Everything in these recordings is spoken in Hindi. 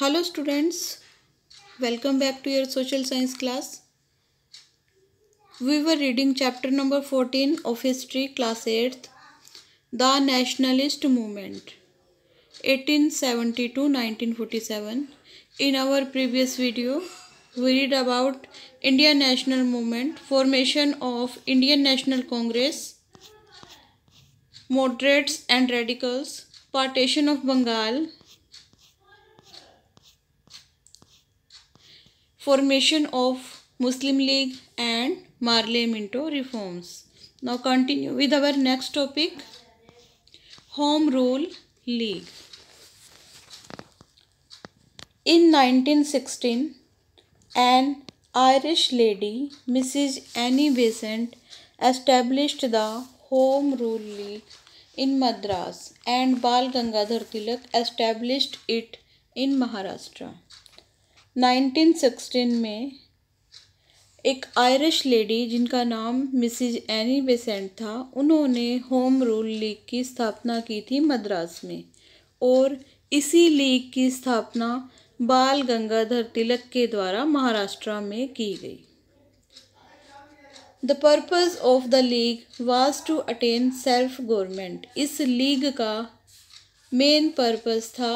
Hello students welcome back to your social science class we were reading chapter number fourteen of history class eighth the nationalist movement eighteen seventy two nineteen forty seven in our previous video we read about Indian national movement formation of Indian National Congress moderates and radicals partition of Bengal formation of Muslim League and Marley Minto reforms. Now continue with our next topic Home Rule League. In 1916, an Irish lady, Mrs. Annie Besant, established the Home Rule League in Madras and Bal Gangadhar Tilak established it in Maharashtra. 1916 में एक आयरिश लेडी जिनका नाम मिसिज एनी बेसेंट था उन्होंने होम रूल लीग की स्थापना की थी मद्रास में और इसी लीग की स्थापना बाल गंगाधर तिलक के द्वारा महाराष्ट्र में की गई the purpose of the league was to attain self government इस लीग का मेन पर्पज़ था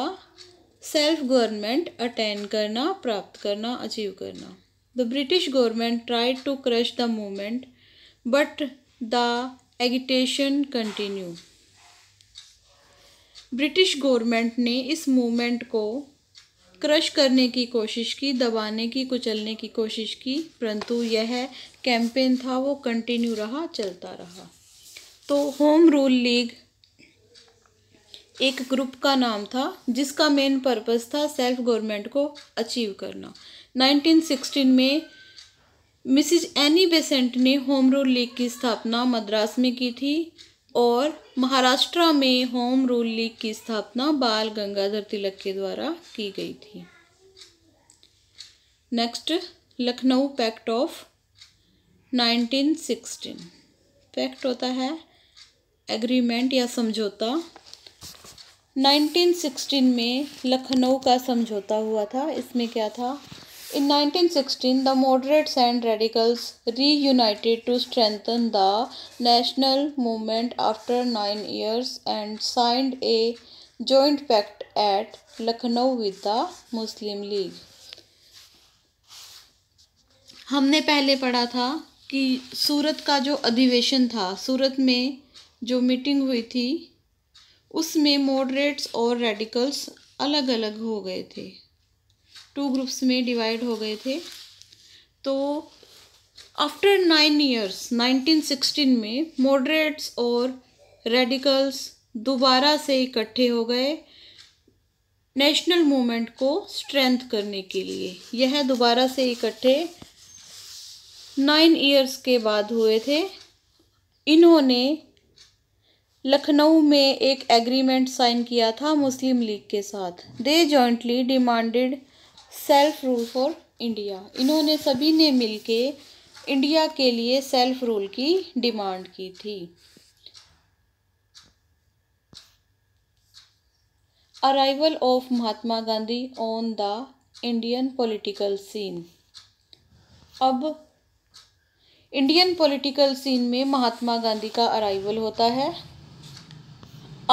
सेल्फ गवर्नमेंट अटेंड करना प्राप्त करना अचीव करना the British government tried to crush the movement but the agitation continue British government ने इस मूवमेंट को क्रश करने की कोशिश की दबाने की कुचलने की कोशिश की परंतु यह कैंपेन था वो कंटिन्यू रहा चलता रहा तो होम रूल लीग एक ग्रुप का नाम था जिसका मेन पर्पस था सेल्फ गवर्नमेंट को अचीव करना 1916 में मिसिज एनी बेसेंट ने होम रूल लीग की स्थापना मद्रास में की थी और महाराष्ट्र में होम रूल लीग की स्थापना बाल गंगाधर तिलक के द्वारा की गई थी next Lucknow pact of 1916 pact होता है एग्रीमेंट या समझौता 1916 में लखनऊ का समझौता हुआ था इसमें क्या था in 1916 the moderates and radicals reunited to strengthen the national movement after nine years and signed a joint pact at Lucknow with the Muslim League हमने पहले पढ़ा था कि सूरत का जो अधिवेशन था सूरत में जो मीटिंग हुई थी उसमें मॉडरेट्स और रेडिकल्स अलग अलग हो गए थे टू ग्रुप्स में डिवाइड हो गए थे तो आफ्टर नाइन ईयर्स 1916 में मॉडरेट्स और रेडिकल्स दोबारा से इकट्ठे हो गए नेशनल मूवमेंट को स्ट्रेंथ करने के लिए यह दोबारा से इकट्ठे नाइन ईयर्स के बाद हुए थे इन्होंने लखनऊ में एक एग्रीमेंट साइन किया था मुस्लिम लीग के साथ they jointly demanded self rule for India इन्होंने सभी ने मिलके इंडिया के लिए सेल्फ रूल की डिमांड की थी arrival of Mahatma Gandhi on the Indian political scene अब इंडियन पॉलिटिकल सीन में महात्मा गांधी का अराइवल होता है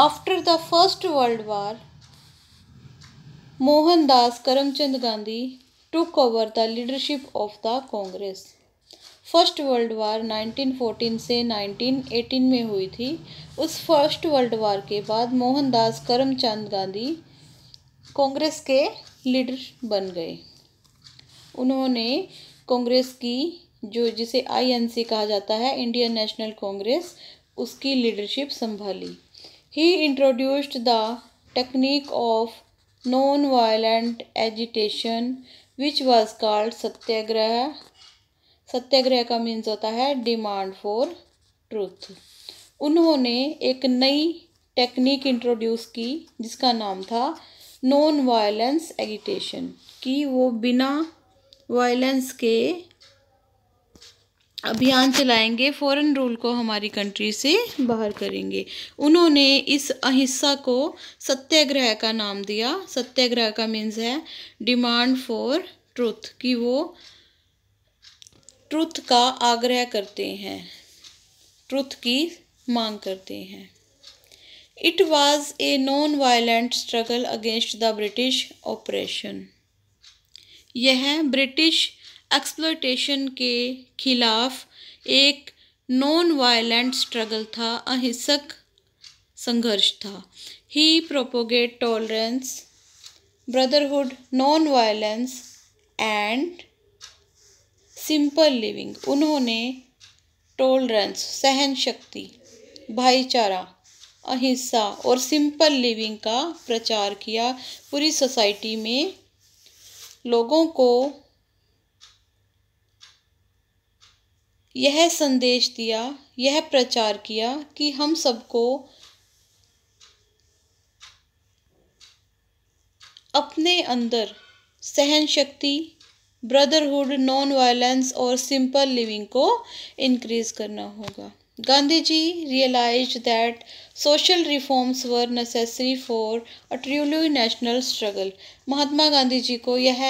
after the first world War Mohandas Karamchand Gandhi took over the leadership of the Congress First world War 1914 से 1918 में हुई थी उस फर्स्ट वर्ल्ड वार के बाद मोहनदास करमचंद गांधी कांग्रेस के लीडर बन गए उन्होंने कांग्रेस की जो जिसे आईएनसी कहा जाता है इंडियन नेशनल कांग्रेस उसकी लीडरशिप संभाली He introduced the technique of non-violent agitation which was called satyagraha. satyagraha ka means hota hai demand for truth unhone ek nayi technique introduce ki jiska naam tha non violence agitation ki wo bina violence ke अभियान चलाएंगे फ़ॉरन रूल को हमारी कंट्री से बाहर करेंगे उन्होंने इस अहिंसा को सत्याग्रह का नाम दिया सत्याग्रह का मीन्स है डिमांड फॉर ट्रुथ कि वो ट्रुथ का आग्रह करते हैं ट्रुथ की मांग करते हैं it was a non violent struggle against the British oppression यह ब्रिटिश एक्सप्लोटेशन के खिलाफ एक नॉन वायलेंट स्ट्रगल था अहिंसक संघर्ष था ही propagate tolerance brotherhood non violence and simple living उन्होंने टॉलरेंस सहन शक्ति भाईचारा अहिंसा और सिंपल लिविंग का प्रचार किया पूरी सोसाइटी में लोगों को यह संदेश दिया यह प्रचार किया कि हम सबको अपने अंदर सहन शक्ति ब्रदरहुड नॉन वायलेंस और सिंपल लिविंग को इंक्रीज करना होगा Gandhi ji realise that social reforms were necessary for a truly national struggle Mahatma Gandhi ji को यह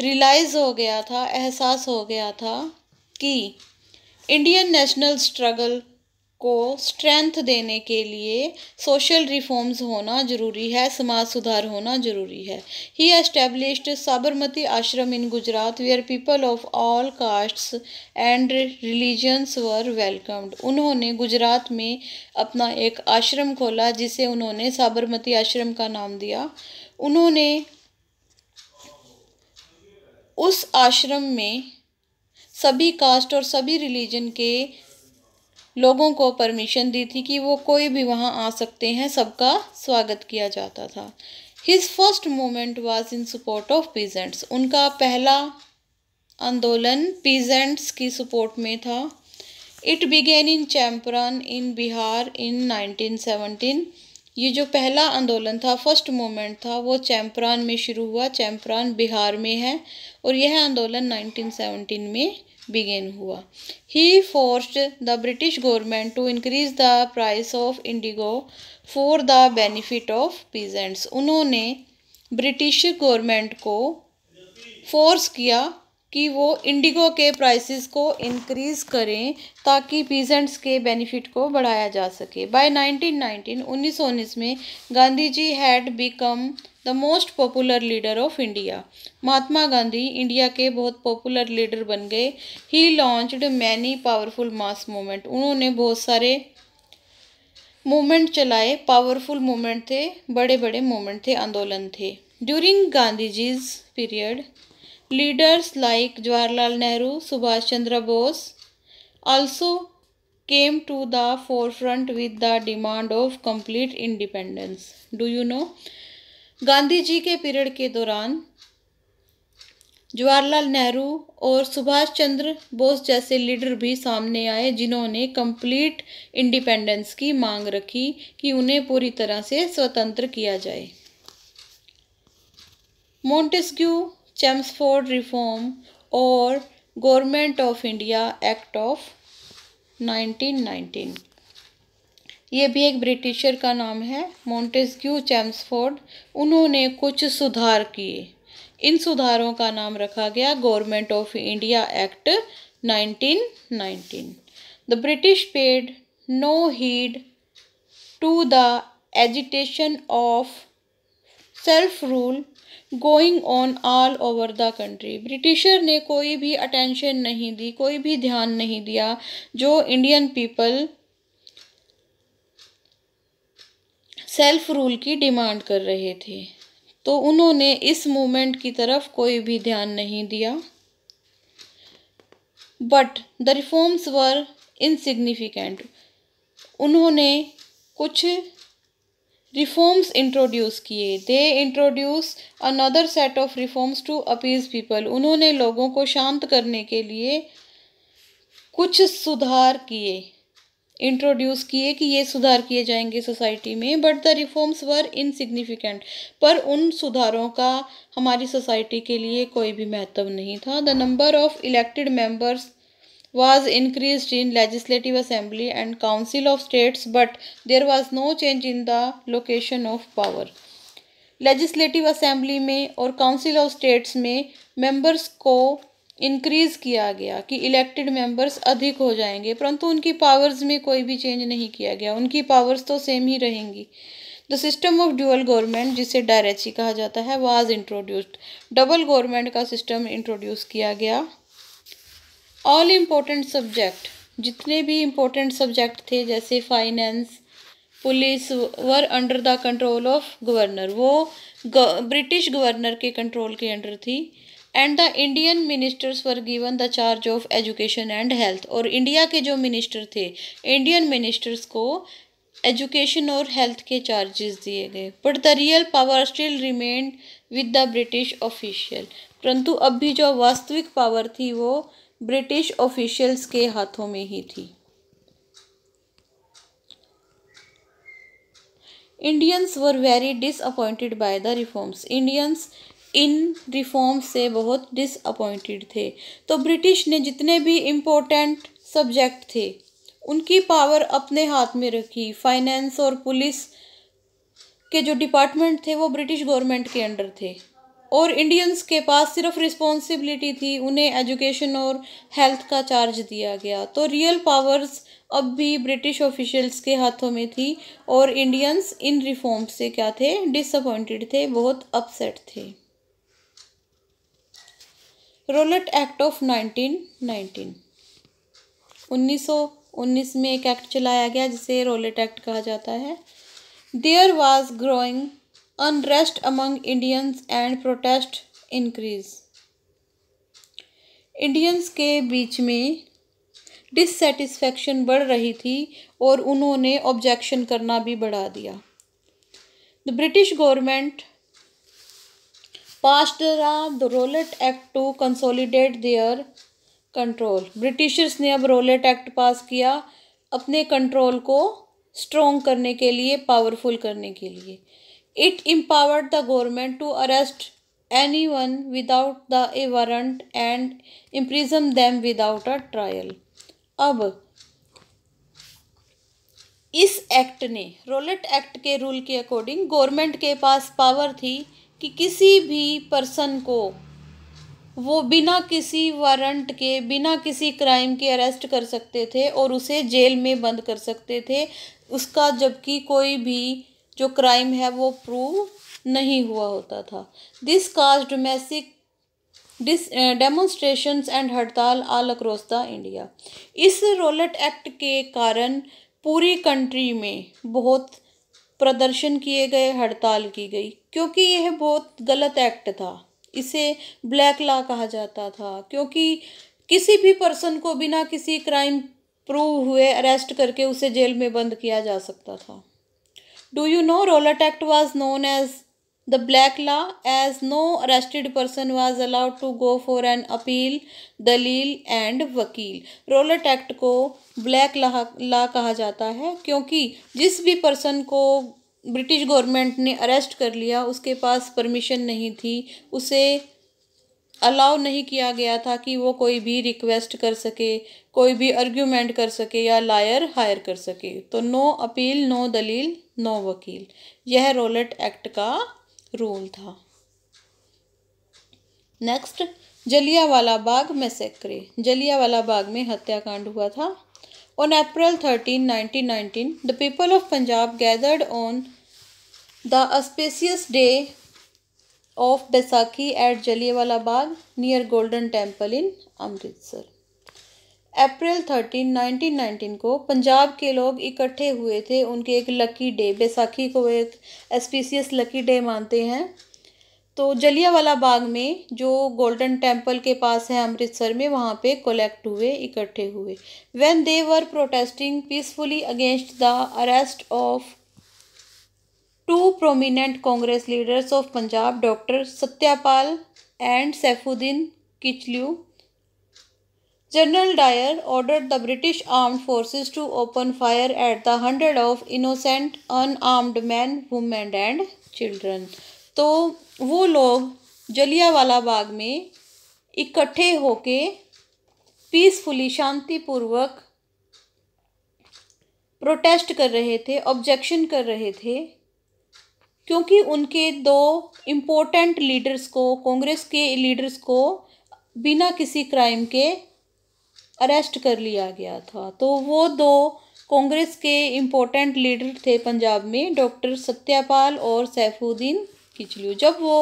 रियलाइज़ हो गया था एहसास हो गया था की इंडियन नेशनल स्ट्रगल को स्ट्रेंथ देने के लिए सोशल रिफॉर्म्स होना जरूरी है समाज सुधार होना जरूरी है ही established Sabarmati ashram in Gujarat where people of all castes and religions were welcomed उन्होंने गुजरात में अपना एक आश्रम खोला जिसे उन्होंने साबरमती आश्रम का नाम दिया उन्होंने उस आश्रम में सभी कास्ट और सभी रिलीजन के लोगों को परमिशन दी थी कि वो कोई भी वहाँ आ सकते हैं सबका स्वागत किया जाता था his first movement was in support of peasants उनका पहला आंदोलन पीजेंट्स की सपोर्ट में था it began in Champaran in Bihar in 1917 ये जो पहला आंदोलन था फर्स्ट मोमेंट था वो चैम्परान में शुरू हुआ चैम्परान बिहार में है और यह आंदोलन 1917 में बिगेन हुआ he forced the British government to increase the price of indigo for the benefit of peasants उन्होंने ब्रिटिश गवर्नमेंट को फोर्स किया कि वो इंडिगो के प्राइसेस को इंक्रीज करें ताकि पीजेंट्स के बेनिफिट को बढ़ाया जा सके बाय 1919 नाइनटीन उन्नीस में Gandhi ji had become the most popular leader of India Mahatma Gandhi India के बहुत पॉपुलर लीडर बन गए he launched many powerful mass movement उन्होंने बहुत सारे मूवमेंट चलाए पावरफुल मूवमेंट थे बड़े बड़े मूवमेंट थे आंदोलन थे during Gandhi ji's period leaders like Jawaharlal Nehru Subhash Chandra Bose also to the forefront with the demand of complete independence do you know Gandhi ji के पीरियड के दौरान जवाहरलाल नेहरू और सुभाष चंद्र बोस जैसे लीडर भी सामने आए जिन्होंने कंप्लीट इंडिपेंडेंस की मांग रखी कि उन्हें पूरी तरह से स्वतंत्र किया जाए मोन्टेस्क्यू चैम्सफोर्ड रिफॉर्म और government of India act of 1919 ये भी एक ब्रिटिशर का नाम है मोन्टेस्क्यू चैम्सफोर्ड उन्होंने कुछ सुधार किए इन सुधारों का नाम रखा गया government of India act 1919 the British paid no heed to the agitation of self rule going on all over the country Britisher ने कोई भी अटेंशन नहीं दी कोई भी ध्यान नहीं दिया जो इंडियन पीपल सेल्फ रूल की डिमांड कर रहे थे तो उन्होंने इस मूवमेंट की तरफ कोई भी ध्यान नहीं दिया but the reforms were insignificant उन्होंने कुछ रिफॉर्म्स इंट्रोड्यूस किए they introduce another set of reforms to appease people उन्होंने लोगों को शांत करने के लिए कुछ सुधार किए इंट्रोड्यूस किए कि ये सुधार किए जाएंगे सोसाइटी में but the reforms were insignificant पर उन सुधारों का हमारी सोसाइटी के लिए कोई भी महत्व नहीं था the number of elected members was increase in legislative assembly and council of states but there was no change in the location of power legislative assembly में और काउंसिल ऑफ स्टेट्स में मेंबर्स को इंक्रीज किया गया कि इलेक्टेड मेंबर्स अधिक हो जाएंगे परंतु उनकी पावर्स में कोई भी चेंज नहीं किया गया उनकी पावर्स तो सेम ही रहेंगी the system of dual government जिसे डायरेची कहा जाता है वाज इंट्रोड्यूस्ड डबल गवर्नमेंट का सिस्टम इंट्रोड्यूस किया गया ऑल इम्पोर्टेंट सब्जेक्ट जितने भी इम्पोर्टेंट सब्जेक्ट थे जैसे finance police were under the control of governor वो ब्रिटिश गवर्नर के कंट्रोल के अंडर थी and the Indian ministers were given the charge of education and health और इंडिया के जो मिनिस्टर थे इंडियन मिनिस्टर्स को एजुकेशन और हेल्थ के चार्जेस दिए गए but the real power still remain with the British official परंतु अब भी जो वास्तविक पावर थी वो ब्रिटिश ऑफिशियल्स के हाथों में ही थी Indians were very disappointed by the reforms Indians इन रिफॉर्म्स से बहुत डिसअपॉइंटेड थे तो ब्रिटिश ने जितने भी इम्पोर्टेंट सब्जेक्ट थे उनकी पावर अपने हाथ में रखी फाइनेंस और पुलिस के जो डिपार्टमेंट थे वो ब्रिटिश गवर्नमेंट के अंडर थे और इंडियंस के पास सिर्फ रिस्पॉन्सिबिलिटी थी उन्हें एजुकेशन और हेल्थ का चार्ज दिया गया तो रियल पावर्स अब भी ब्रिटिश ऑफिशियल्स के हाथों में थी और इंडियंस इन रिफॉर्म्स से क्या थे डिसअपॉइंटेड थे बहुत अपसेट थे Rowlatt act of nineteen nineteen उन्नीस सौ उन्नीस में एक एक्ट चलाया गया जिसे रोलेट एक्ट कहा जाता है there was growing unrest among Indians and protest increase Indians के बीच में डिससेटिस्फेक्शन बढ़ रही थी और उन्होंने ऑब्जेक्शन करना भी बढ़ा दिया the British government passed the Rowlatt act to consolidate their control Britishers ने अब रोलेट एक्ट पास किया अपने कंट्रोल को स्ट्रोंग करने के लिए पावरफुल करने के लिए it empowered the government to arrest anyone without the a warrant and imprison them without a trial अब इस एक्ट ने रोलेट एक्ट के रूल के अकॉर्डिंग गवर्नमेंट के पास पावर थी कि किसी भी पर्सन को वो बिना किसी वारंट के बिना किसी क्राइम के अरेस्ट कर सकते थे और उसे जेल में बंद कर सकते थे उसका जबकि कोई भी जो क्राइम है वो प्रूव नहीं हुआ होता था दिस काज डोमेस्टिक डिस demonstration and hartal all across the India इस रोलेट एक्ट के कारण पूरी कंट्री में बहुत प्रदर्शन किए गए हड़ताल की गई क्योंकि यह बहुत गलत एक्ट था इसे ब्लैक लॉ कहा जाता था क्योंकि किसी भी पर्सन को बिना किसी क्राइम प्रूव हुए अरेस्ट करके उसे जेल में बंद किया जा सकता था do you know Rowlatt act was known as the black law as no arrested person was allowed to go for an appeal दलील एंड वकील रोलट एक्ट को ब्लैक ला कहा जाता है क्योंकि जिस भी पर्सन को ब्रिटिश गवर्नमेंट ने अरेस्ट कर लिया उसके पास परमिशन नहीं थी उसे अलाउ नहीं किया गया था कि वो कोई भी रिक्वेस्ट कर सके कोई भी आर्ग्यूमेंट कर सके या लायर हायर कर सके तो नो अपील नो दलील नो वकील यह रोलट एक्ट का रोल था नेक्स्ट जलियावाला बाग मैसेकरे जलियावाला बाग में हत्याकांड हुआ था on April thirteen nineteen nineteen the people of Punjab gathered on the auspicious day of Baisakhi at Jallianwala Bagh near Golden Temple in Amritsar April thirteen nineteen nineteen को पंजाब के लोग इकट्ठे हुए थे उनके एक लकी डे बैसाखी को एक एस्पीसीएस लकी डे मानते हैं तो जलियावाला बाग में जो गोल्डन टेम्पल के पास है अमृतसर में वहाँ पे कलेक्ट हुए इकट्ठे हुए when they were protesting peacefully against the arrest of two prominent Congress leaders of Punjab doctor Satyapal and Saifuddin Kitchlew General Dyer ordered the British armed forces to open fire at the hundred of innocent unarmed men, women and children. तो वो लोग जलियावाला बाग में इकट्ठे होके पीसफुली शांतिपूर्वक प्रोटेस्ट कर रहे थे ऑब्जेक्शन कर रहे थे क्योंकि उनके दो इम्पोर्टेंट लीडर्स को कांग्रेस के लीडर्स को बिना किसी क्राइम के अरेस्ट कर लिया गया था तो वो दो कांग्रेस के इम्पोर्टेंट लीडर थे पंजाब में डॉक्टर सत्यापाल और सैफुद्दीन किचलू जब वो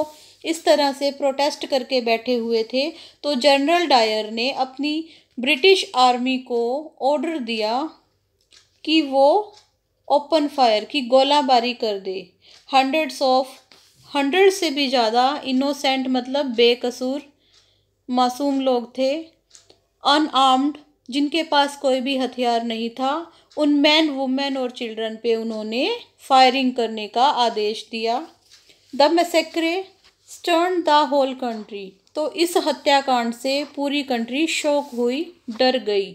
इस तरह से प्रोटेस्ट करके बैठे हुए थे तो जनरल डायर ने अपनी ब्रिटिश आर्मी को ऑर्डर दिया कि वो ओपन फायर की गोलाबारी कर दे हंड्रेड्स ऑफ हंड्रेड से भी ज़्यादा इनोसेंट मतलब बेकसूर मासूम लोग थे अनआर्म्ड जिनके पास कोई भी हथियार नहीं था उन मैन वुमेन और चिल्ड्रन पे उन्होंने फायरिंग करने का आदेश दिया the massacre stirred the whole country तो इस हत्याकांड से पूरी कंट्री शोक हुई डर गई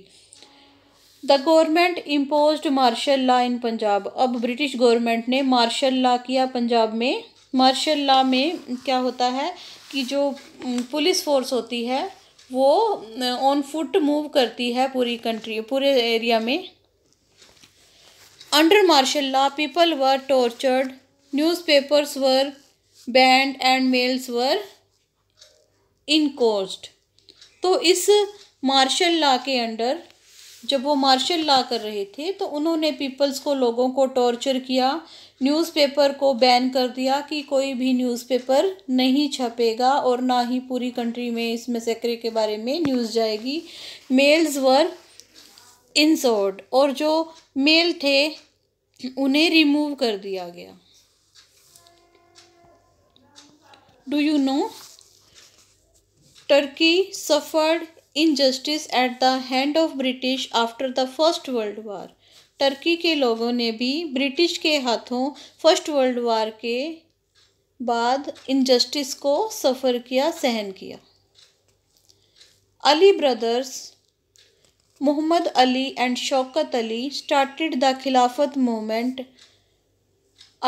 the government impose martial law in Punjab अब ब्रिटिश गवर्नमेंट ने मार्शल लॉ किया पंजाब में मार्शल लॉ में क्या होता है कि जो पुलिस फोर्स होती है वो ऑन फुट मूव करती है पूरी कंट्री पूरे एरिया में under martial law people were tortured newspapers were banned and mails were enforced तो इस मार्शल लॉ के अंडर जब वो मार्शल लॉ कर रहे थे तो उन्होंने पीपल्स को लोगों को टॉर्चर किया न्यूज़पेपर को बैन कर दिया कि कोई भी न्यूज़पेपर नहीं छपेगा और ना ही पूरी कंट्री में इस मैसेक्रे के बारे में न्यूज़ जाएगी मेल्स वर इंसोर्ड और जो मेल थे उन्हें रिमूव कर दिया गया do you know Turkey suffered injustice at the hand of British after the first world war Turkey के लोगों ने भी ब्रिटिश के हाथों फर्स्ट वर्ल्ड वार के बाद इनजस्टिस को सफ़र किया सहन किया Ali brothers Mohammad Ali and Shaukat Ali started the Khilafat movement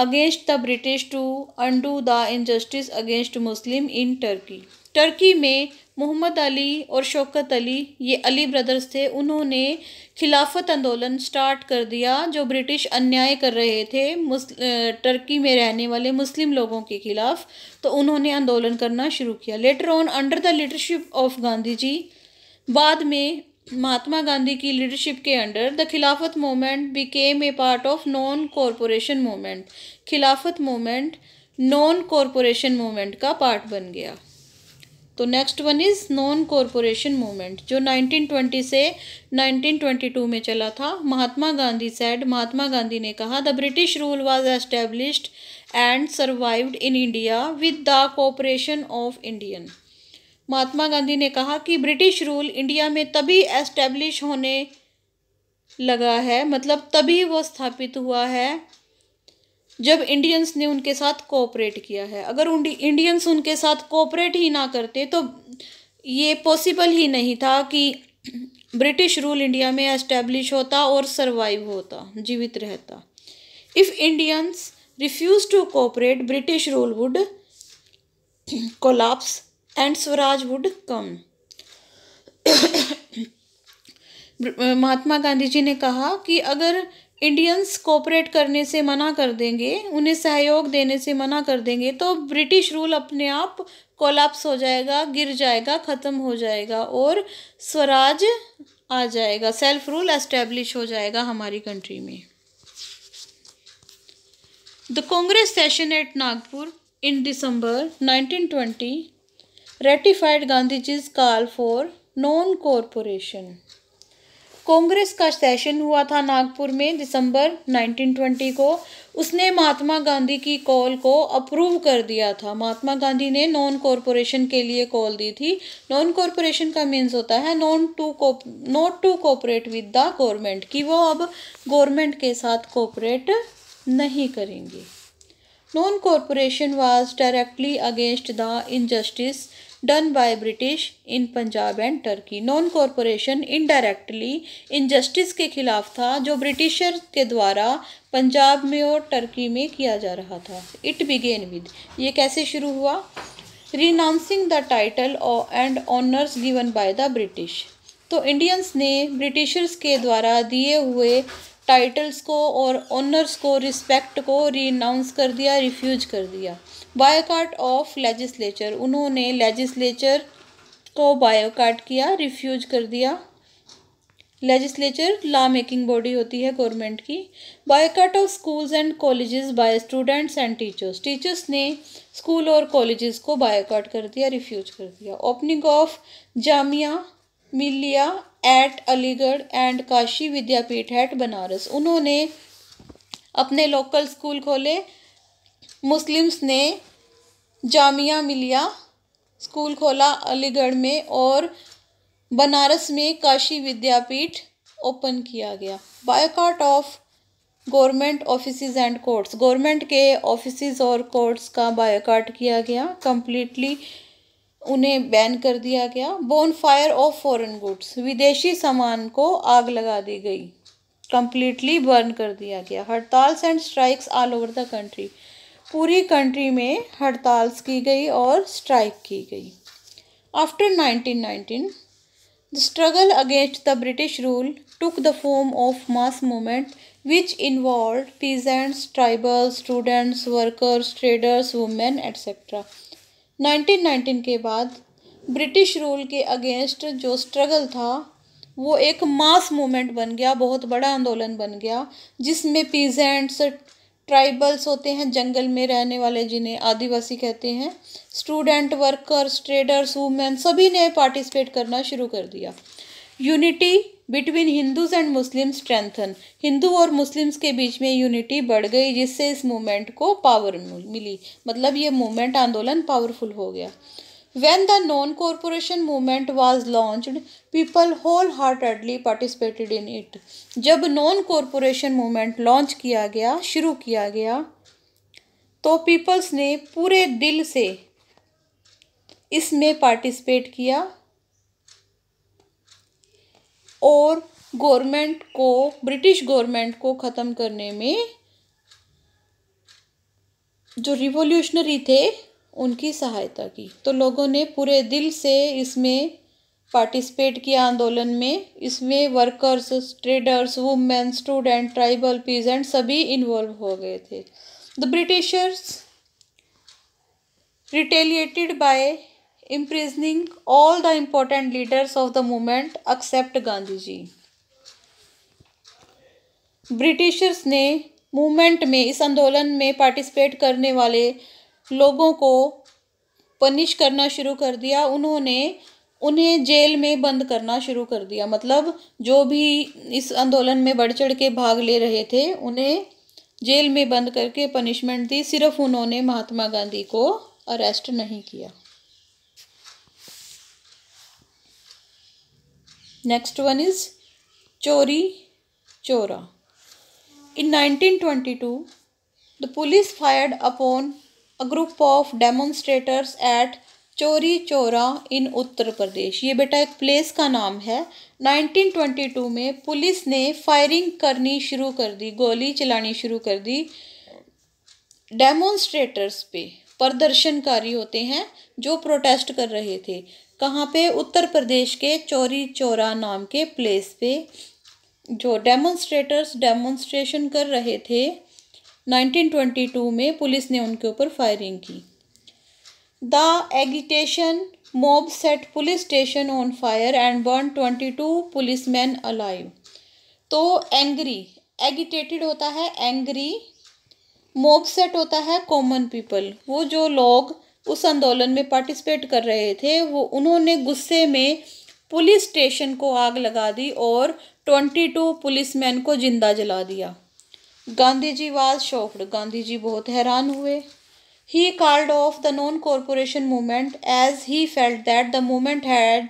against the British to undo the injustice against Muslim in Turkey Turkey में मोहम्मद अली और शौकत अली ये अली ब्रदर्स थे उन्होंने खिलाफत आंदोलन स्टार्ट कर दिया जो ब्रिटिश अन्याय कर रहे थे टर्की में रहने वाले मुस्लिम लोगों के खिलाफ तो उन्होंने आंदोलन करना शुरू किया later on under the leadership of Gandhi ji बाद में महात्मा गांधी की लीडरशिप के under the Khilafat movement became a part of non cooperation movement Khilafat movement non cooperation movement का पार्ट बन गया तो next one is non cooperation movement जो 1920 से 1922 में चला था महात्मा गांधी सेड महात्मा गांधी ने कहा the British rule was established and survived in India with the cooperation of Indian Mahatma Gandhi ने कहा कि ब्रिटिश रूल इंडिया में तभी एस्टेब्लिश होने लगा है मतलब तभी वो स्थापित हुआ है जब इंडियंस ने उनके साथ कोऑपरेट किया है अगर इंडियंस उनके साथ कोऑपरेट ही ना करते तो ये पॉसिबल ही नहीं था कि ब्रिटिश रूल इंडिया में एस्टेब्लिश होता और सरवाइव होता जीवित रहता if Indians refuse to cooperate British rule would collapse and swaraj would come Mahatma Gandhi ji ने कहा कि अगर इंडियंस कोऑपरेट करने से मना कर देंगे उन्हें सहयोग देने से मना कर देंगे तो ब्रिटिश रूल अपने आप कोलैप्स हो जाएगा गिर जाएगा ख़त्म हो जाएगा और स्वराज आ जाएगा सेल्फ रूल एस्टेब्लिश हो जाएगा हमारी कंट्री में the Congress session at Nagpur in December 1920 Gandhi ji's call for non cooperation Congress का सेशन हुआ था नागपुर में दिसंबर 1920 को उसने महात्मा गांधी की कॉल को अप्रूव कर दिया था महात्मा गांधी ने नॉन कॉरपोरेशन के लिए कॉल दी थी नॉन कॉरपोरेशन का मीन्स होता है non to not to cooperate with the government कि वो अब गवर्नमेंट के साथ कोऑपरेट नहीं करेंगे Known corporation was directly against the injustice done by British in Punjab and Turkey. Non corporation indirectly injustice के खिलाफ था जो ब्रिटिशर के द्वारा पंजाब में और टर्की में किया जा रहा था इट बिगेन विद ये कैसे शुरू हुआ renouncing the title and honours given by the British तो इंडियंस ने ब्रिटिशर्स के द्वारा दिए हुए टाइटल्स को और ऑनर्स को रिस्पेक्ट को रीनाउंस कर दिया रिफ्यूज कर दिया बायोकाट ऑफ लेजिस्लेचर उन्होंने लेजिस्लेचर को बायोकाट किया रिफ्यूज कर दिया लेजिस्लेचर लॉ मेकिंग बॉडी होती है गवर्नमेंट की boycott of schools and colleges by students and teachers teachers ने स्कूल और कॉलेजेस को बायोकाट कर दिया रिफ्यूज कर दिया opening of Jamia Millia at Aligarh and Kashi Vidyapeeth at Banaras उन्होंने अपने लोकल स्कूल खोले मुस्लिम्स ने जामिया मिलिया स्कूल खोला अलीगढ़ में और बनारस में काशी विद्यापीठ ओपन किया गया boycott of government office and courts government के ऑफिस और कोर्ट्स का बायोकाट किया गया कम्प्लीटली उन्हें बैन कर दिया गया bonfire of foreign goods विदेशी सामान को आग लगा दी गई कम्प्लीटली बर्न कर दिया गया hartals and strikes all over the country पूरी कंट्री में हड़ताल्स की गई और स्ट्राइक की गई after 1919 the struggle against the British rule took the form of mass movement which involve peasants tribal students workers traders women etcetera 1919 के बाद ब्रिटिश रूल के अगेंस्ट जो स्ट्रगल था वो एक मास मूवमेंट बन गया बहुत बड़ा आंदोलन बन गया जिसमें पीजेंट्स ट्राइबल्स होते हैं जंगल में रहने वाले जिन्हें आदिवासी कहते हैं स्टूडेंट वर्कर्स ट्रेडर्स वूमेन सभी ने पार्टिसिपेट करना शुरू कर दिया unity between Hindus and Muslim strengthen हिंदू और मुस्लिम्स के बीच में यूनिटी बढ़ गई जिससे इस मूवमेंट को पावर मिली मतलब ये मूवमेंट आंदोलन पावरफुल हो गया the non cooperation movement was was people wholeheartedly participated in it जब नॉन कॉरपोरेशन मूवमेंट लॉन्च किया गया शुरू किया गया तो पीपल्स ने पूरे दिल से इसमें पार्टिसिपेट किया और गवर्नमेंट को ब्रिटिश गवर्नमेंट को ख़त्म करने में जो रिवोल्यूशनरी थे उनकी सहायता की तो लोगों ने पूरे दिल से इसमें पार्टिसिपेट किया आंदोलन में इसमें workers traders women student tribal peasant सभी इन्वॉल्व हो गए थे the Britishers retaliated by imprisoning all the important leaders of the movement except Gandhi ji Britishers ने मूवमेंट में इस आंदोलन में पार्टिसिपेट करने वाले लोगों को पनिश करना शुरू कर दिया उन्होंने उन्हें जेल में बंद करना शुरू कर दिया मतलब जो भी इस आंदोलन में बढ़ चढ़ के भाग ले रहे थे उन्हें जेल में बंद करके पनिशमेंट दी सिर्फ उन्होंने महात्मा गांधी को अरेस्ट नहीं किया next one is Chauri Chaura in 1922 the police fired upon a group of demonstrators at Chauri Chaura इन उत्तर प्रदेश ये बेटा एक प्लेस का नाम है 1922 में पुलिस ने फायरिंग करनी शुरू कर दी गोली चलानी शुरू कर दी डेमोन्स्ट्रेटर्स पे प्रदर्शनकारी होते हैं जो प्रोटेस्ट कर रहे थे कहाँ पे उत्तर प्रदेश के चोरी चौरा नाम के प्लेस पे जो डेमोन्स्ट्रेटर्स डेमोन्स्ट्रेशन कर रहे थे 1922 में पुलिस ने उनके ऊपर फायरिंग की the agitation mob set police station on fire and burn 22 man alive तो एंग्री एगिटेटेड होता है एंग्री मोब सेट होता है कॉमन पीपल वो जो लोग उस आंदोलन में पार्टिसिपेट कर रहे थे वो उन्होंने गुस्से में पुलिस स्टेशन को आग लगा दी और ट्वेंटी टू पुलिस मैन को जिंदा जला दिया गांधी जी वाज शॉक्ड गांधी जी बहुत हैरान हुए he called off the non cooperation movement as he felt that the movement had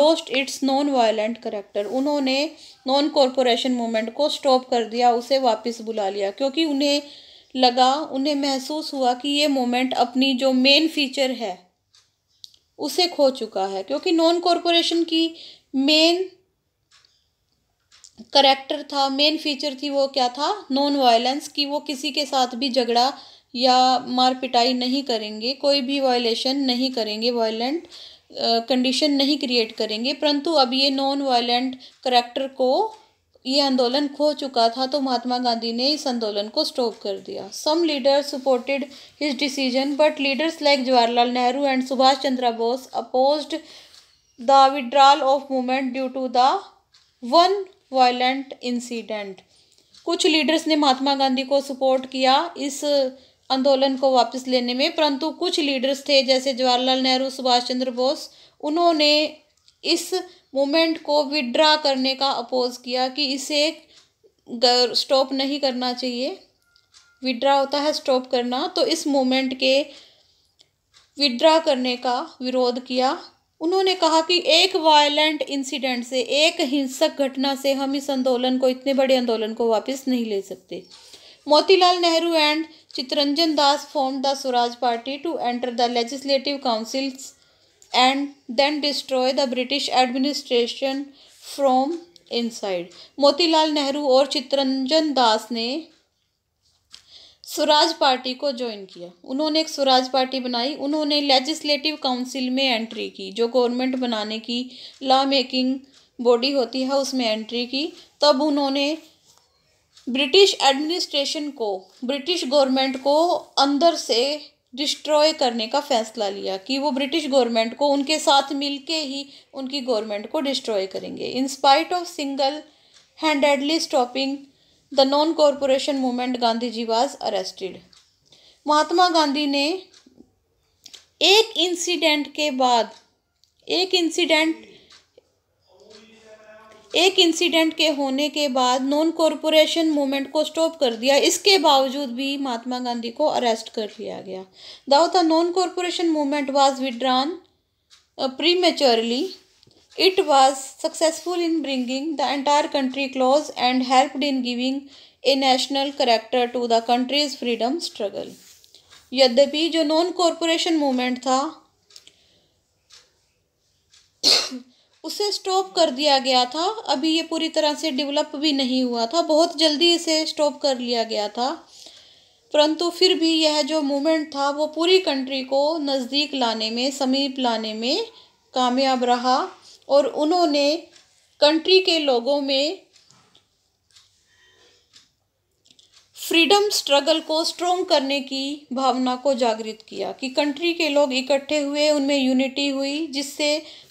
lost its non violent character उन्होंने नॉन कॉरपोरेशन मूवमेंट को स्टॉप कर दिया उसे वापस बुला लिया क्योंकि उन्हें लगा उन्हें महसूस हुआ कि ये मोमेंट अपनी जो मेन फीचर है उसे खो चुका है क्योंकि नॉन कॉरपोरेशन की मेन करैक्टर था मेन फीचर थी वो क्या था नॉन वायलेंस कि वो किसी के साथ भी झगड़ा या मार पिटाई नहीं करेंगे कोई भी वायलेशन नहीं करेंगे वायलेंट कंडीशन नहीं क्रिएट करेंगे परंतु अब ये नॉन वायलेंट करैक्टर को ये आंदोलन खो चुका था तो महात्मा गांधी ने इस आंदोलन को स्टॉप कर दिया some leaders supported his decision but leaders like Jawaharlal Nehru and Subhash Chandra Bose oppose the withdrawal of movement due to the one violent incident कुछ लीडर्स ने महात्मा गांधी को सपोर्ट किया इस आंदोलन को वापस लेने में परंतु कुछ लीडर्स थे जैसे जवाहरलाल नेहरू सुभाष चंद्र बोस उन्होंने इस मूवमेंट को विड्रा करने का अपोज किया कि इसे स्टॉप नहीं करना चाहिए विड्रा होता है स्टॉप करना तो इस मूवमेंट के विड्रा करने का विरोध किया उन्होंने कहा कि एक वायलेंट इंसिडेंट से एक हिंसक घटना से हम इस आंदोलन को इतने बड़े आंदोलन को वापस नहीं ले सकते Motilal Nehru and Chittaranjan Das form the Swaraj party to enter the legislative councils and then destroy the British administration from inside Motilal Nehru और चित्रंजन दास ने स्वराज पार्टी को ज्वाइन किया उन्होंने एक स्वराज पार्टी बनाई उन्होंने लेजिस्लेटिव काउंसिल में एंट्री की जो गवर्नमेंट बनाने की लॉ मेकिंग बॉडी होती है उसमें एंट्री की तब उन्होंने ब्रिटिश एडमिनिस्ट्रेशन को ब्रिटिश गवर्नमेंट को अंदर से डिस्ट्रॉय करने का फ़ैसला लिया कि वो ब्रिटिश गवर्नमेंट को उनके साथ मिलके ही उनकी गवर्नमेंट को डिस्ट्रॉय करेंगे in spite of single handedly stopping the non cooperation movement Gandhi ji was arrested Mahatma Gandhi ने एक इंसिडेंट के बाद एक इंसिडेंट एक इंसिडेंट के होने के बाद नॉन कॉरपोरेशन मूवमेंट को स्टॉप कर दिया इसके बावजूद भी महात्मा गांधी को अरेस्ट कर लिया गया दाउद non cooperation movement was withdrawn prematurely it was successful in bringing the entire country close and helped in giving a national character to the country's freedom struggle यद्यपि जो नॉन कॉरपोरेशन मूवमेंट था उसे स्टॉप कर दिया गया था अभी ये पूरी तरह से डेवलप भी नहीं हुआ था बहुत जल्दी इसे स्टॉप कर लिया गया था परंतु फिर भी यह जो मूवमेंट था वो पूरी कंट्री को नज़दीक लाने में समीप लाने में कामयाब रहा और उन्होंने कंट्री के लोगों में फ्रीडम स्ट्रगल को स्ट्रोंग करने की भावना को जागृत किया कि कंट्री के लोग इकट्ठे हुए उनमें यूनिटी हुई जिससे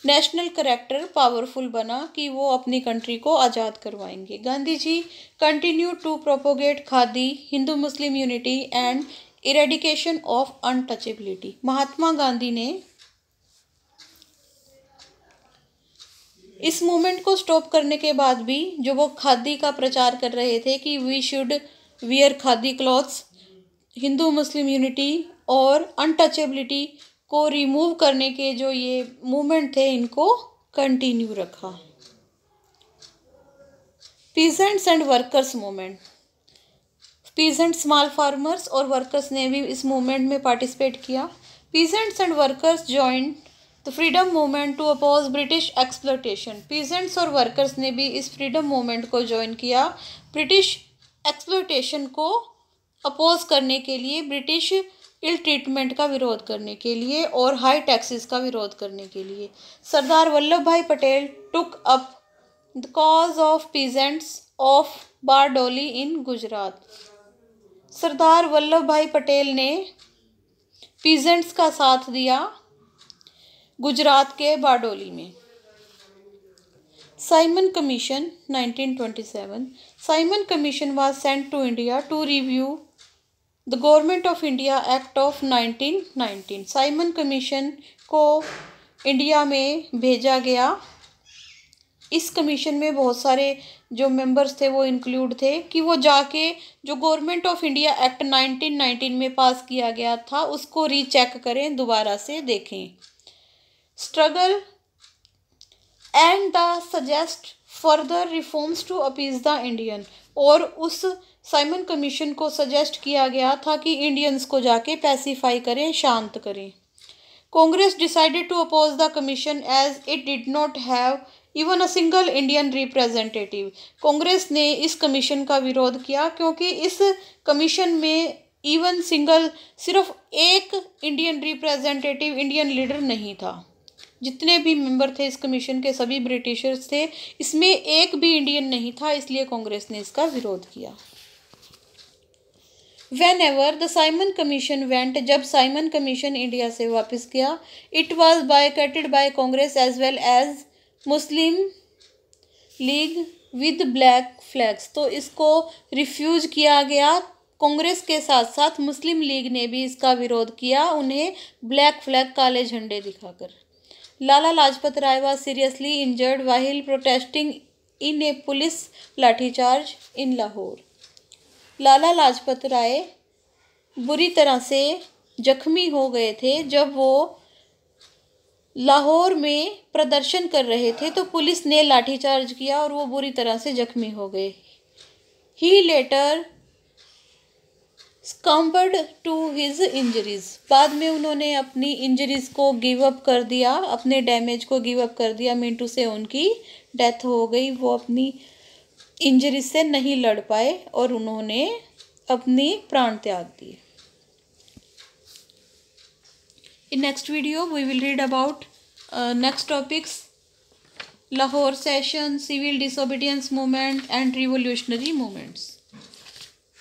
नेशनल करेक्टर पावरफुल बना कि वो अपनी कंट्री को आज़ाद करवाएंगे Gandhi ji continue to propagate khadi Hindu Muslim unity and eradication of untouchability Mahatma Gandhi ने इस मूवमेंट को स्टॉप करने के बाद भी जो वो खादी का प्रचार कर रहे थे कि we should wear khadi clothes Hindu Muslim unity और अनटचेबिलिटी को रिमूव करने के जो ये मूवमेंट थे इनको कंटिन्यू रखा peasants and workers movement peasant small farmers और वर्कर्स ने भी इस मूवमेंट में पार्टिसिपेट किया peasants and workers join the freedom movement to oppose British exploitation peasants और वर्कर्स ने भी इस फ्रीडम मूवमेंट को ज्वाइन किया ब्रिटिश एक्सप्लोटेशन को अपोज करने के लिए ब्रिटिश इल ट्रीटमेंट का विरोध करने के लिए और हाई टैक्सेस का विरोध करने के लिए Sardar Vallabh Bhai Patel took up the cause of peasants of Bardoli in Gujarat Sardar Vallabh Bhai Patel ने पीजेंट्स का साथ दिया गुजरात के बारडोली में Simon commission 1927 Simon commission was sent to India to review the government of India act of 1919. Simon commission को इंडिया में भेजा गया इस कमीशन में बहुत सारे जो मेंबर्स थे वो इंक्लूड थे कि वो जाके जो गवर्नमेंट ऑफ इंडिया एक्ट 1919 में पास किया गया था उसको रीचेक करें दोबारा से देखें struggle and the suggest further reforms to appease the Indian और उस साइमन कमीशन को सजेस्ट किया गया था कि इंडियंस को जाके पैसिफाई करें शांत करें Congress decided to oppose the commission as it did not have even a single Indian representative Congress ने इस कमीशन का विरोध किया क्योंकि इस कमीशन में इवन सिंगल सिर्फ एक इंडियन रिप्रेजेंटेटिव इंडियन लीडर नहीं था जितने भी मेंबर थे इस कमीशन के सभी ब्रिटिशर्स थे इसमें एक भी इंडियन नहीं था इसलिए कांग्रेस ने इसका विरोध किया whenever the Simon commission went जब साइमन कमीशन इंडिया से वापस गया it was boycotted by Congress as well as Muslim League with black flags तो इसको रिफ्यूज किया गया कांग्रेस के साथ साथ मुस्लिम लीग ने भी इसका विरोध किया उन्हें ब्लैक फ्लैग काले झंडे दिखाकर Lala Lajpat Rai was seriously injured while protesting in a police lathicharge in Lahore Lala Lajpat Rai बुरी तरह से जख्मी हो गए थे जब वो लाहौर में प्रदर्शन कर रहे थे तो पुलिस ने लाठीचार्ज किया और वो बुरी तरह से जख्मी हो गए he later succumbed to his injuries बाद में उन्होंने अपनी इंजरीज को गिव अप कर दिया अपने डैमेज को गिव अप कर दिया मिंटू से उनकी डेथ हो गई वो अपनी इंजरीज से नहीं लड़ पाए और उन्होंने अपनी प्राण त्याग दिए in next video we will read about next topics Lahore session civil disobedience movement and revolutionary movements